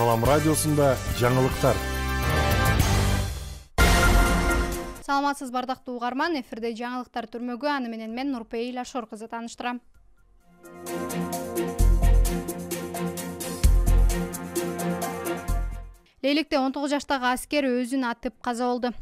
салам радиосында жаңылыктар саламатсызбы ардактуу угарман эфирде жаңылыктар түрмөгү аны менен мен нурпейил ашор кызы тааныштырам лейликте он тогуз жаштагы аскер өзүн атып каза болду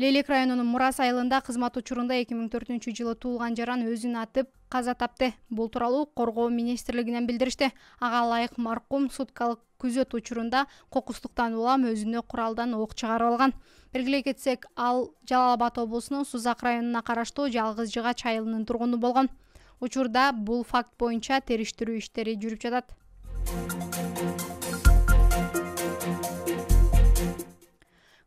лейлек районунун мурас айылында кызмат учурунда эки миң төртүнчү жылы туулган жаран өзүн атып каза тапты бул тууралуу коргоо министрлигинен билдиришти ага ылайык маркум суткалык күзөт учурунда кокустуктан улам өзүнө куралдан ок чыгарып алган белгилей кетсек ал жалал абад облусунун сузак районуна караштуу жалгыз жыгач айылынын тургуну болгон учурда бул факт боюнча териштирүү иштери жүрүп жатат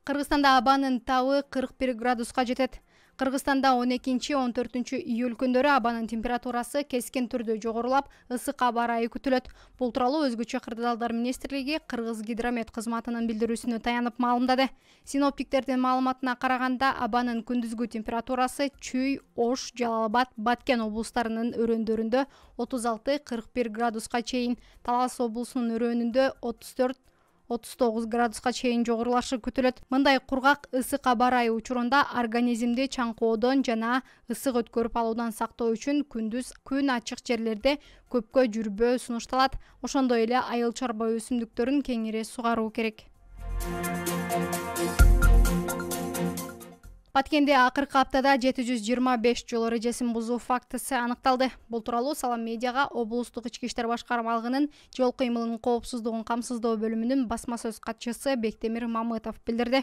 кыргызстанда абанын табы кырк бир градуска жетет кыргызстанда он экинчи он төртүнчү июль күндөрү абанын температурасы кескин түрдө жогорулап ысык аба ырайы күтүлөт бул тууралуу өзгөчө кырдаалдар министрлиги кыргыз гидромет кызматынын билдирүүсүнө таянып маалымдады синоптиктердин маалыматына караганда абанын күндүзгү температурасы чүй ош жалал абад баткен облустарынын өрөөндөрүндө отуз алты кырк бир градуска чейин талас облусунун өрөөнүндө отуз төрт отуз тогуз градуска чейин жогорулашы күтүлөт мындай кургак ысык аба ырайы учурунда организмди чаңкоодон жана ысык өткөрүп алуудан сактоо үчүн күндүз күн ачык жерлерде көпкө жүрбөө сунушталат ошондой эле айыл чарба өсүмдүктөрүн кеңири сугаруу керек баткенде акыркы аптада жети жүз жыйырма беш жол эрежесин бузуу фактысы аныкталды бул тууралуу салам медиага облустук ички иштер башкармалыгынын жол кыймылынын коопсуздугун камсыздоо бөлүмүнүн басма сөз катчысы бектемир мамытов билдирди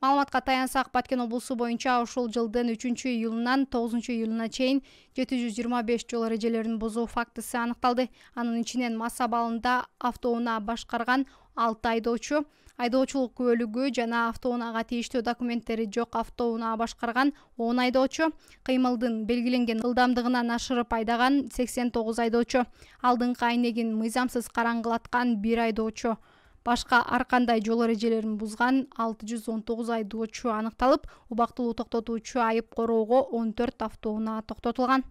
маалыматка таянсак баткен облусу боюнча ушул жылдын үчүнчү июлунан тогузунчу июлуна чейин жети жүз жыйырма беш жол эрежелерин бузуу фактысы аныкталды анын ичинен мас абалында автоунаа башкарган алты айдоочу айдоочулук күбөлүгү жана автоунаага тийиштүү документтери жок автоунаа башкарган он айдоочу кыймылдын белгиленген ылдамдыгынан ашырып айдаган сексен тогуз айдоочу алдыңкы айнегин мыйзамсыз караңгылаткан бир айдоочу башка ар кандай жол эрежелерин бузган алты жүз он тогуз айдоочу аныкталып убактылуу токтотуучу айып короого он төрт автоунаа токтотулган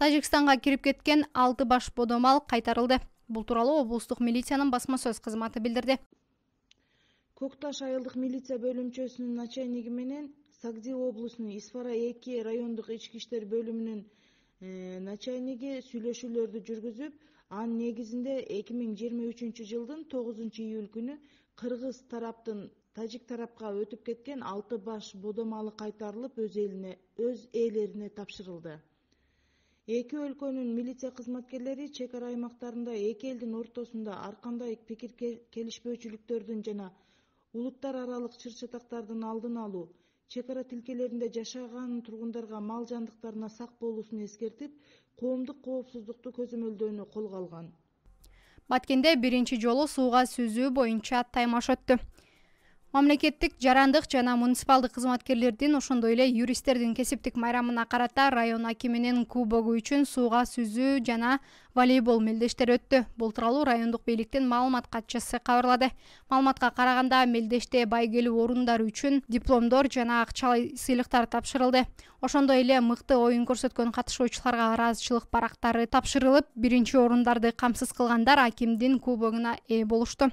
тажикстанга кирип кеткен алты баш бодомал кайтарылды бул тууралуу облустук милициянын басма сөз кызматы билдирди көкташ таш айылдык милиция бөлүмчөсүнүн начальниги менен сагди облусунун исфара эки райондук ички иштер бөлүмүнүн э, начальниги сүйлөшүүлөрдү жүргүзүп анын негизинде эки миң жыйырма үчүнчү жылдын тогузунчу июль күнү кыргыз тараптын тажик тарапка өтүп кеткен алты баш бодомалы кайтарылып өз элине өз ээлерине тапшырылды эки өлкөнүн милиция кызматкерлери чек ара аймактарында эки элдин ортосунда ар кандай пикир келишпөөчүлүктөрдүн жана улуттар аралык чыр чатактардын алдын алуу чек ара тилкелеринде жашаган тургундарга мал жандыктарына сак болуусун эскертип коомдук коопсуздукту көзөмөлдөөнү колго алган баткенде биринчи жолу сууга сүзүү боюнча таймаш өттү мамлекеттик жарандык жана муниципалдык кызматкерлердин ошондой эле юристтердин кесиптик майрамына карата район акиминин кубогу үчүн сууга сүзүү жана волейбол мелдештери өттү бул тууралуу райондук бийликтин маалымат катчысы кабарлады маалыматка караганда мелдеште байгелүү орундар үчүн дипломдор жана акчалай сыйлыктар тапшырылды ошондой эле мыкты оюн көрсөткөн катышуучуларга ыраазычылык барактары тапшырылып биринчи орундарды камсыз кылгандар акимдин кубогуна ээ болушту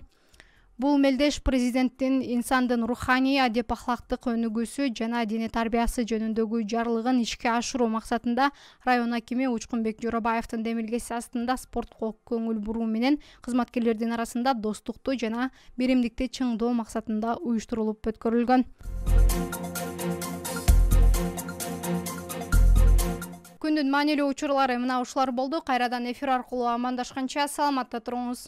бул мелдеш президенттин инсандын руханий адеп ахлактык өнүгүүсү жана дене тарбиясы жөнүндөгү жарлыгын ишке ашыруу максатында район акими учкунбек жоробаевдин демилгеси астында спортко көңүл буруу менен кызматкерлердин арасында достукту жана биримдикти чыңдоо максатында уюштурулуп өткөрүлгөн күндүн маанилүү учурлары мына ушулар болду кайрадан эфир аркылуу амандашканча саламатта туруңуз